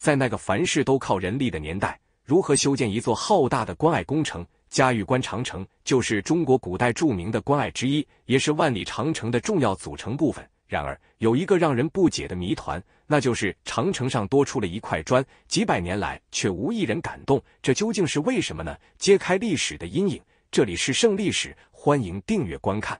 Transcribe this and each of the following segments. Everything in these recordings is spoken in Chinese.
在那个凡事都靠人力的年代，如何修建一座浩大的关隘工程？嘉峪关长城就是中国古代著名的关隘之一，也是万里长城的重要组成部分。然而，有一个让人不解的谜团，那就是长城上多出了一块砖，几百年来却无一人敢动，这究竟是为什么呢？揭开历史的阴影，这里是《胜历史》，欢迎订阅观看。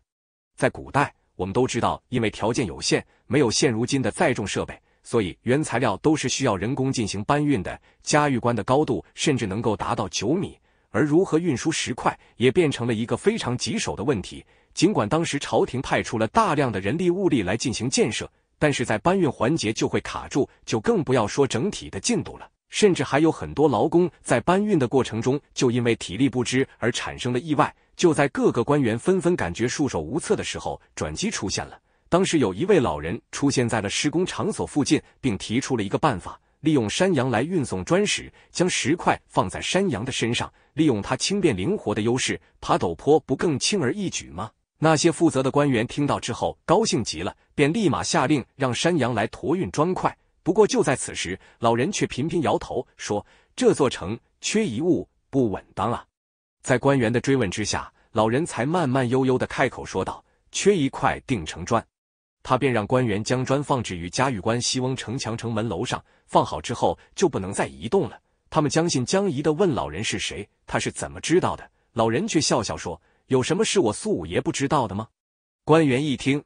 在古代，我们都知道，因为条件有限，没有现如今的载重设备。所以，原材料都是需要人工进行搬运的。嘉峪关的高度甚至能够达到九米，而如何运输石块也变成了一个非常棘手的问题。尽管当时朝廷派出了大量的人力物力来进行建设，但是在搬运环节就会卡住，就更不要说整体的进度了。甚至还有很多劳工在搬运的过程中就因为体力不支而产生了意外。就在各个官员纷纷感觉束手无策的时候，转机出现了。当时有一位老人出现在了施工场所附近，并提出了一个办法：利用山羊来运送砖石，将石块放在山羊的身上，利用它轻便灵活的优势，爬陡坡不更轻而易举吗？那些负责的官员听到之后高兴极了，便立马下令让山羊来驮运砖块。不过就在此时，老人却频频摇头，说：“这座城缺一物不稳当啊！”在官员的追问之下，老人才慢慢悠悠的开口说道：“缺一块定城砖。”他便让官员将砖放置于嘉峪关西翁城墙城门楼上，放好之后就不能再移动了。他们将信将疑的问老人是谁，他是怎么知道的？老人却笑笑说：“有什么是我苏五爷不知道的吗？”官员一听，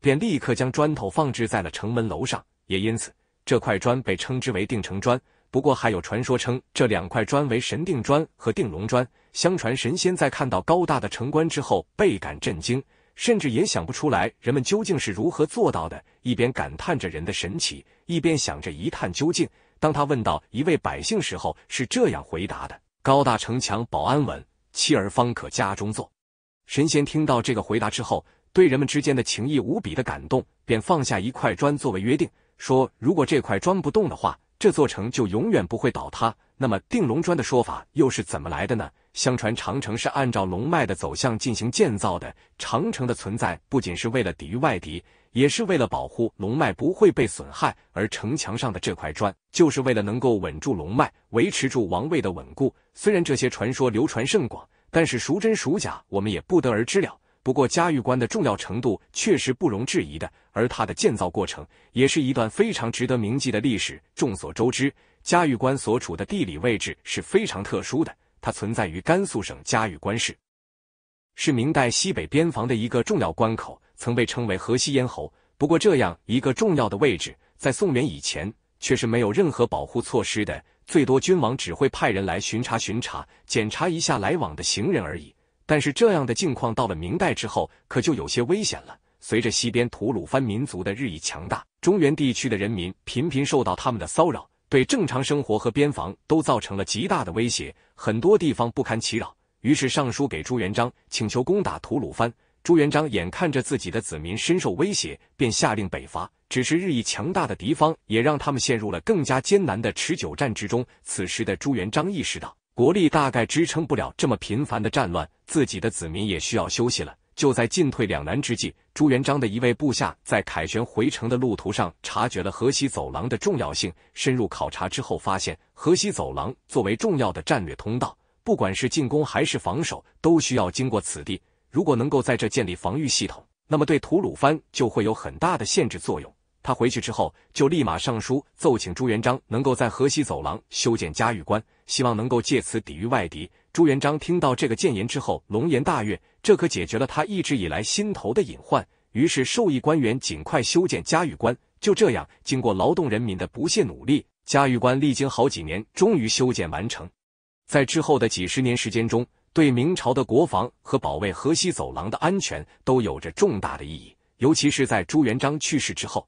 便立刻将砖头放置在了城门楼上，也因此这块砖被称之为定城砖。不过还有传说称这两块砖为神定砖和定龙砖。相传神仙在看到高大的城关之后，倍感震惊。甚至也想不出来人们究竟是如何做到的，一边感叹着人的神奇，一边想着一探究竟。当他问到一位百姓时候，是这样回答的：高大城墙保安稳，妻儿方可家中坐。神仙听到这个回答之后，对人们之间的情谊无比的感动，便放下一块砖作为约定，说如果这块砖不动的话，这座城就永远不会倒塌。那么定龙砖的说法又是怎么来的呢？相传长城是按照龙脉的走向进行建造的。长城的存在不仅是为了抵御外敌，也是为了保护龙脉不会被损害。而城墙上的这块砖，就是为了能够稳住龙脉，维持住王位的稳固。虽然这些传说流传甚广，但是孰真孰假，我们也不得而知了。不过嘉峪关的重要程度确实不容置疑的，而它的建造过程也是一段非常值得铭记的历史。众所周知，嘉峪关所处的地理位置是非常特殊的。它存在于甘肃省嘉峪关市，是明代西北边防的一个重要关口，曾被称为河西咽喉。不过，这样一个重要的位置，在宋元以前，却是没有任何保护措施的，最多君王只会派人来巡查巡查，检查一下来往的行人而已。但是，这样的境况到了明代之后，可就有些危险了。随着西边吐鲁番民族的日益强大，中原地区的人民频频受到他们的骚扰。对正常生活和边防都造成了极大的威胁，很多地方不堪其扰，于是上书给朱元璋，请求攻打吐鲁番。朱元璋眼看着自己的子民深受威胁，便下令北伐。只是日益强大的敌方也让他们陷入了更加艰难的持久战之中。此时的朱元璋意识到，国力大概支撑不了这么频繁的战乱，自己的子民也需要休息了。就在进退两难之际。朱元璋的一位部下在凯旋回城的路途上，察觉了河西走廊的重要性。深入考察之后，发现河西走廊作为重要的战略通道，不管是进攻还是防守，都需要经过此地。如果能够在这建立防御系统，那么对吐鲁番就会有很大的限制作用。他回去之后，就立马上书奏请朱元璋，能够在河西走廊修建嘉峪关，希望能够借此抵御外敌。朱元璋听到这个谏言之后，龙颜大悦，这可解决了他一直以来心头的隐患。于是，授意官员尽快修建嘉峪关。就这样，经过劳动人民的不懈努力，嘉峪关历经好几年，终于修建完成。在之后的几十年时间中，对明朝的国防和保卫河西走廊的安全都有着重大的意义。尤其是在朱元璋去世之后。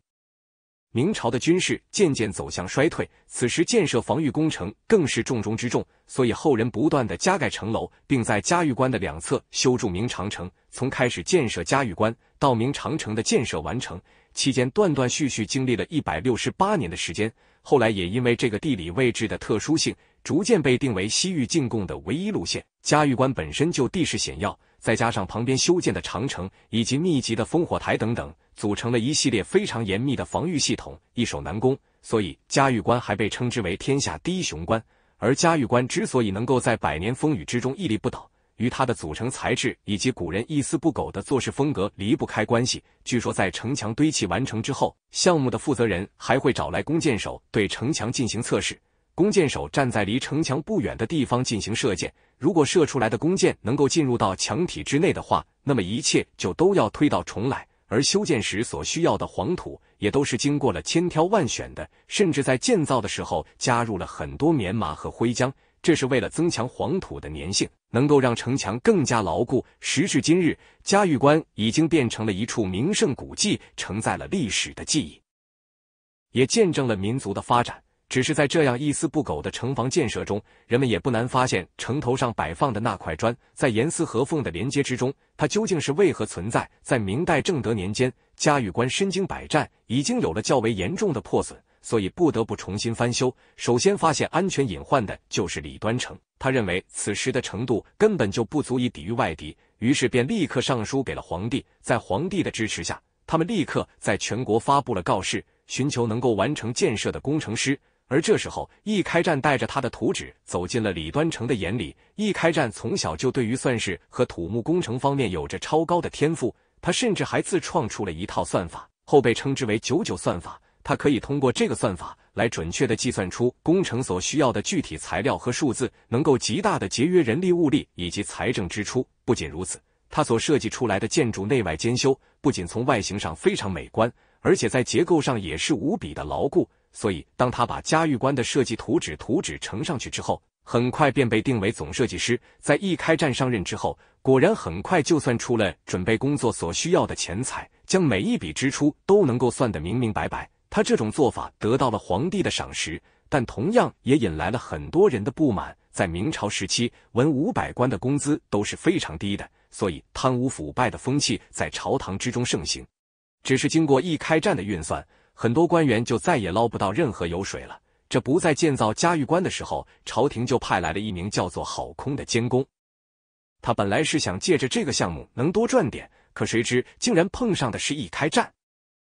明朝的军事渐渐走向衰退，此时建设防御工程更是重中之重，所以后人不断的加盖城楼，并在嘉峪关的两侧修筑明长城。从开始建设嘉峪关到明长城的建设完成，期间断断续续经历了一百六十八年的时间。后来也因为这个地理位置的特殊性，逐渐被定为西域进贡的唯一路线。嘉峪关本身就地势险要，再加上旁边修建的长城以及密集的烽火台等等。组成了一系列非常严密的防御系统，易守难攻，所以嘉峪关还被称之为天下第一雄关。而嘉峪关之所以能够在百年风雨之中屹立不倒，与它的组成材质以及古人一丝不苟的做事风格离不开关系。据说在城墙堆砌完成之后，项目的负责人还会找来弓箭手对城墙进行测试。弓箭手站在离城墙不远的地方进行射箭，如果射出来的弓箭能够进入到墙体之内的话，那么一切就都要推到重来。而修建时所需要的黄土，也都是经过了千挑万选的，甚至在建造的时候加入了很多棉麻和灰浆，这是为了增强黄土的粘性，能够让城墙更加牢固。时至今日，嘉峪关已经变成了一处名胜古迹，承载了历史的记忆，也见证了民族的发展。只是在这样一丝不苟的城防建设中，人们也不难发现城头上摆放的那块砖，在严丝合缝的连接之中，它究竟是为何存在？在明代正德年间，嘉峪关身经百战，已经有了较为严重的破损，所以不得不重新翻修。首先发现安全隐患的就是李端成，他认为此时的程度根本就不足以抵御外敌，于是便立刻上书给了皇帝。在皇帝的支持下，他们立刻在全国发布了告示，寻求能够完成建设的工程师。而这时候，一开战，带着他的图纸走进了李端成的眼里。一开战，从小就对于算式和土木工程方面有着超高的天赋。他甚至还自创出了一套算法，后被称之为“九九算法”。他可以通过这个算法来准确的计算出工程所需要的具体材料和数字，能够极大的节约人力物力以及财政支出。不仅如此，他所设计出来的建筑内外兼修，不仅从外形上非常美观，而且在结构上也是无比的牢固。所以，当他把嘉峪关的设计图纸图纸呈上去之后，很快便被定为总设计师。在一开战上任之后，果然很快就算出了准备工作所需要的钱财，将每一笔支出都能够算得明明白白。他这种做法得到了皇帝的赏识，但同样也引来了很多人的不满。在明朝时期，文武百官的工资都是非常低的，所以贪污腐败的风气在朝堂之中盛行。只是经过一开战的运算。很多官员就再也捞不到任何油水了。这不在建造嘉峪关的时候，朝廷就派来了一名叫做好空的监工。他本来是想借着这个项目能多赚点，可谁知竟然碰上的是一开战，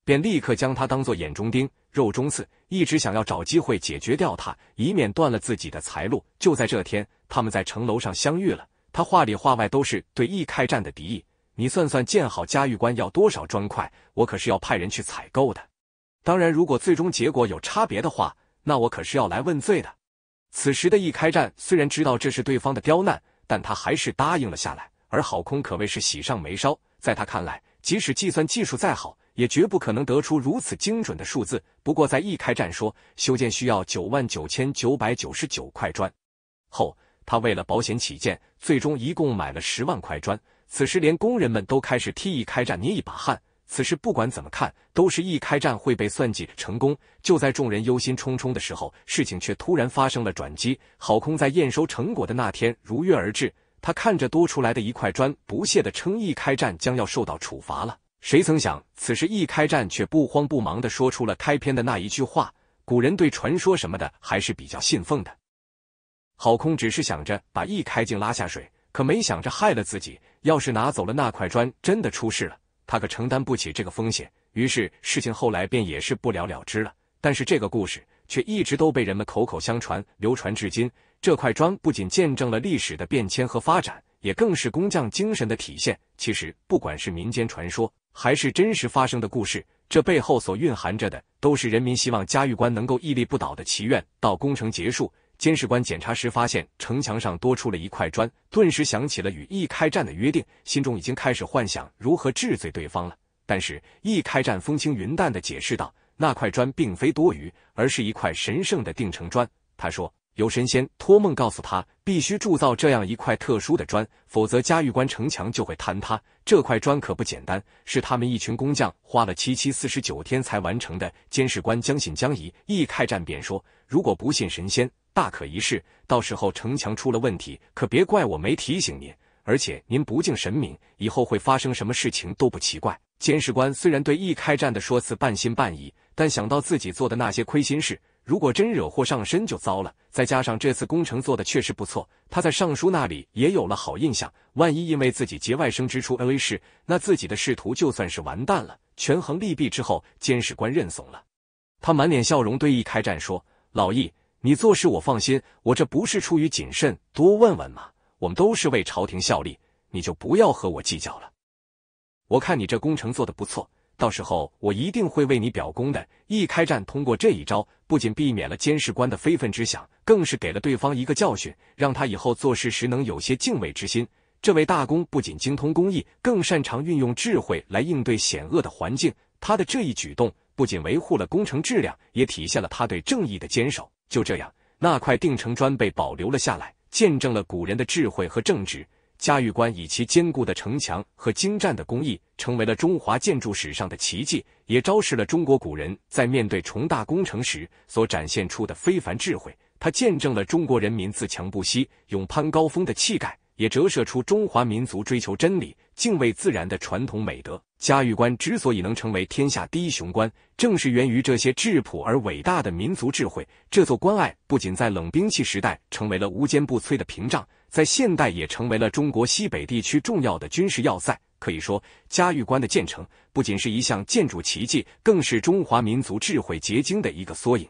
便立刻将他当做眼中钉、肉中刺，一直想要找机会解决掉他，以免断了自己的财路。就在这天，他们在城楼上相遇了。他话里话外都是对一开战的敌意。你算算建好嘉峪关要多少砖块？我可是要派人去采购的。当然，如果最终结果有差别的话，那我可是要来问罪的。此时的易开战虽然知道这是对方的刁难，但他还是答应了下来。而郝空可谓是喜上眉梢，在他看来，即使计算技术再好，也绝不可能得出如此精准的数字。不过，在易开战说修建需要九万九千九百九十九块砖后，他为了保险起见，最终一共买了十万块砖。此时，连工人们都开始替易开战捏一把汗。此事不管怎么看，都是一开战会被算计成功。就在众人忧心忡忡的时候，事情却突然发生了转机。郝空在验收成果的那天如约而至，他看着多出来的一块砖，不屑的称：“一开战将要受到处罚了。”谁曾想，此时一开战却不慌不忙的说出了开篇的那一句话：“古人对传说什么的还是比较信奉的。”郝空只是想着把一开镜拉下水，可没想着害了自己。要是拿走了那块砖，真的出事了。他可承担不起这个风险，于是事情后来便也是不了了之了。但是这个故事却一直都被人们口口相传，流传至今。这块砖不仅见证了历史的变迁和发展，也更是工匠精神的体现。其实，不管是民间传说，还是真实发生的故事，这背后所蕴含着的，都是人民希望嘉峪关能够屹立不倒的祈愿。到工程结束。监视官检查时发现城墙上多出了一块砖，顿时想起了与易开战的约定，心中已经开始幻想如何治罪对方了。但是易开战风轻云淡地解释道：“那块砖并非多余，而是一块神圣的定城砖。”他说：“有神仙托梦告诉他，必须铸造这样一块特殊的砖，否则嘉峪关城墙就会坍塌。这块砖可不简单，是他们一群工匠花了七七四十九天才完成的。”监视官将信将疑，易开战便说：“如果不信神仙。”大可一试，到时候城墙出了问题，可别怪我没提醒您。而且您不敬神明，以后会发生什么事情都不奇怪。监视官虽然对易开战的说辞半信半疑，但想到自己做的那些亏心事，如果真惹祸上身就糟了。再加上这次工程做的确实不错，他在尚书那里也有了好印象。万一因为自己节外生枝出恩威事，那自己的仕途就算是完蛋了。权衡利弊之后，监视官认怂了，他满脸笑容对易开战说：“老易。”你做事我放心，我这不是出于谨慎多问问吗？我们都是为朝廷效力，你就不要和我计较了。我看你这工程做得不错，到时候我一定会为你表功的。一开战，通过这一招，不仅避免了监视官的非分之想，更是给了对方一个教训，让他以后做事时能有些敬畏之心。这位大公不仅精通工艺，更擅长运用智慧来应对险恶的环境。他的这一举动不仅维护了工程质量，也体现了他对正义的坚守。就这样，那块定城砖被保留了下来，见证了古人的智慧和正直。嘉峪关以其坚固的城墙和精湛的工艺，成为了中华建筑史上的奇迹，也昭示了中国古人在面对重大工程时所展现出的非凡智慧。它见证了中国人民自强不息、勇攀高峰的气概，也折射出中华民族追求真理。敬畏自然的传统美德，嘉峪关之所以能成为天下第一雄关，正是源于这些质朴而伟大的民族智慧。这座关隘不仅在冷兵器时代成为了无坚不摧的屏障，在现代也成为了中国西北地区重要的军事要塞。可以说，嘉峪关的建成不仅是一项建筑奇迹，更是中华民族智慧结晶的一个缩影。